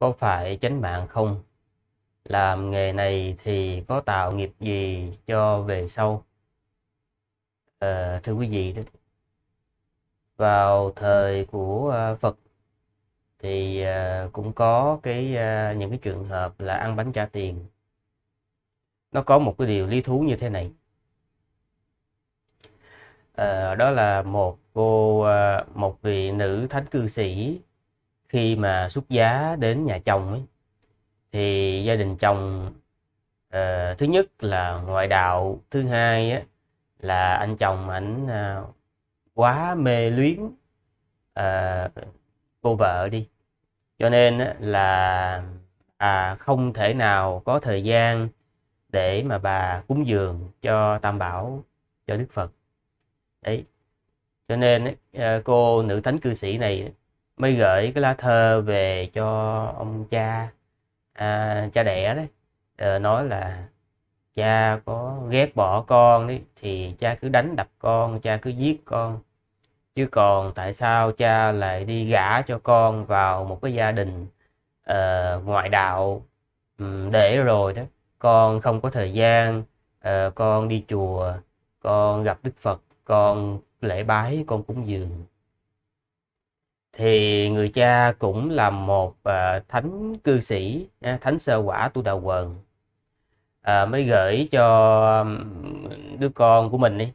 có phải chánh mạng không? Làm nghề này thì có tạo nghiệp gì cho về sau? À, thưa quý vị, vào thời của ờ, Phật thì ờ, cũng có cái những cái trường hợp là ăn bánh trả tiền. Nó có một cái điều lý thú như thế này. À, đó là một cô một vị nữ thánh cư sĩ khi mà xuất giá đến nhà chồng ấy, thì gia đình chồng uh, thứ nhất là ngoại đạo thứ hai á, là anh chồng ảnh uh, quá mê luyến uh, cô vợ đi cho nên á, là à, không thể nào có thời gian để mà bà cúng dường cho tam bảo cho đức phật đấy cho nên cô nữ thánh cư sĩ này mới gửi cái lá thơ về cho ông cha à, cha đẻ đấy à, nói là cha có ghét bỏ con đấy thì cha cứ đánh đập con cha cứ giết con chứ còn tại sao cha lại đi gả cho con vào một cái gia đình uh, ngoại đạo để rồi đó con không có thời gian uh, con đi chùa con gặp đức phật con lễ bái con cúng dường thì người cha cũng là một uh, thánh cư sĩ uh, thánh sơ quả tu đạo quần uh, mới gửi cho đứa con của mình đi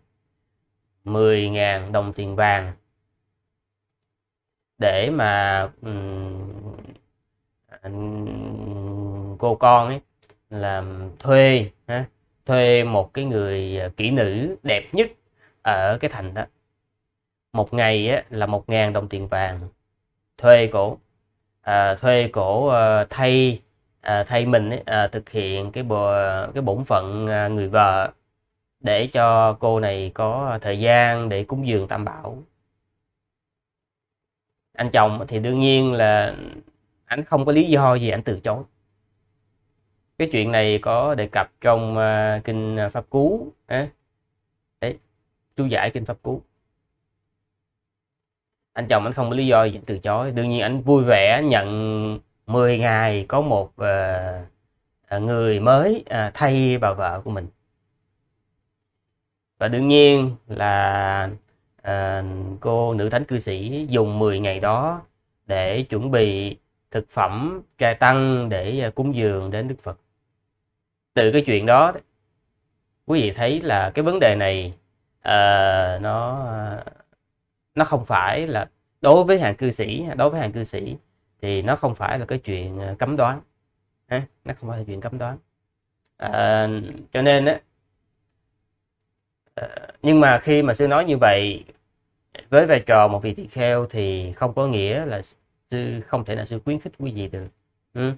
10.000 đồng tiền vàng để mà um, cô con ấy làm thuê ha, thuê một cái người kỹ nữ đẹp nhất ở cái thành đó một ngày á, là một ngàn đồng tiền vàng thuê cổ à, thuê cổ à, thay à, thay mình à, thực hiện cái bộ cái bổn phận à, người vợ để cho cô này có thời gian để cúng dường tam bảo anh chồng thì đương nhiên là anh không có lý do gì anh từ chối cái chuyện này có đề cập trong uh, kinh à, pháp cú đấy chú giải kinh pháp cú anh chồng anh không có lý do gì từ chối đương nhiên anh vui vẻ nhận 10 ngày có một uh, người mới uh, thay bà vợ của mình và đương nhiên là uh, cô nữ thánh cư sĩ dùng 10 ngày đó để chuẩn bị thực phẩm trà tăng để uh, cúng dường đến Đức Phật từ cái chuyện đó quý vị thấy là cái vấn đề này uh, nó uh, nó không phải là đối với hàng cư sĩ đối với hàng cư sĩ thì nó không phải là cái chuyện ờ, cấm đoán nó không phải là chuyện cấm đoán à, cho nên á ờ, nhưng mà khi mà sư nói như vậy với vai trò một vị tỳ kheo thì không có nghĩa là sư không thể là sư khuyến khích quý vị được ừ.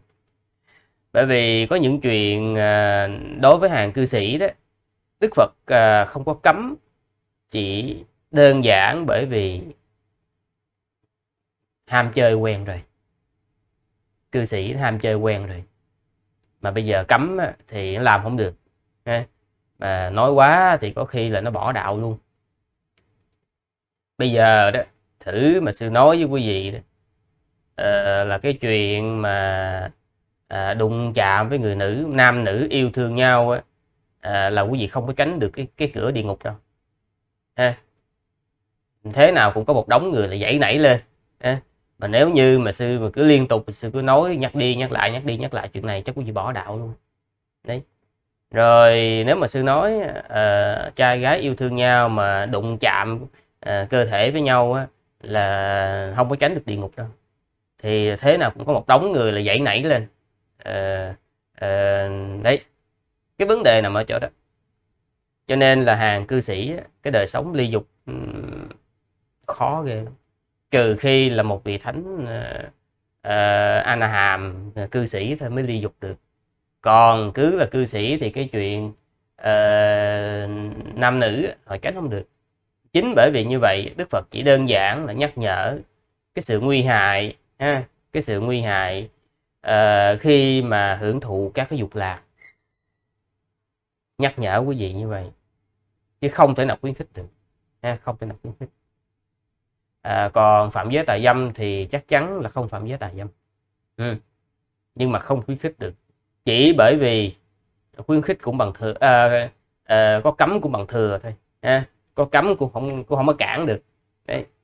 bởi vì có những chuyện đối với hàng cư sĩ đó đức phật không có cấm chỉ đơn giản bởi vì ham chơi quen rồi cư sĩ ham chơi quen rồi mà bây giờ cấm thì làm không được mà nói quá thì có khi là nó bỏ đạo luôn bây giờ đó thử mà sư nói với quý vị đó, ờ, là cái chuyện mà à, đụng chạm với người nữ nam nữ yêu thương nhau á, à, là quý vị không có tránh được cái cái cửa địa ngục đâu thế nào cũng có một đống người là dãy nảy lên mà nếu như mà sư mà cứ liên tục sư cứ nói nhắc đi nhắc lại nhắc đi nhắc lại chuyện này chắc quý vị bỏ đạo luôn đấy rồi nếu mà sư nói uh, trai gái yêu thương nhau mà đụng chạm uh, cơ thể với nhau á, là không có tránh được địa ngục đâu thì thế nào cũng có một đống người là dãy nảy lên uh, uh, đấy cái vấn đề nằm ở chỗ đó cho nên là hàng cư sĩ cái đời sống ly dục khó ghê trừ khi là một vị thánh uh, Anaham ờ, cư sĩ thôi mới ly dục được còn cứ là cư sĩ thì cái chuyện uh, nam nữ họ tránh không được chính bởi vì như vậy Đức Phật chỉ đơn giản là nhắc nhở cái sự nguy hại ha, cái sự nguy hại uh, khi mà hưởng thụ các cái dục lạc nhắc nhở quý vị như vậy chứ không thể nào khuyến khích được ha, không thể nào khuyến khích à, còn phạm giới tà dâm thì chắc chắn là không phạm giới tà dâm ừ. nhưng mà không khuyến khích được chỉ bởi vì khuyến khích cũng bằng thừa à, à, có cấm cũng bằng thừa thôi à, có cấm cũng không cũng không có cản được đấy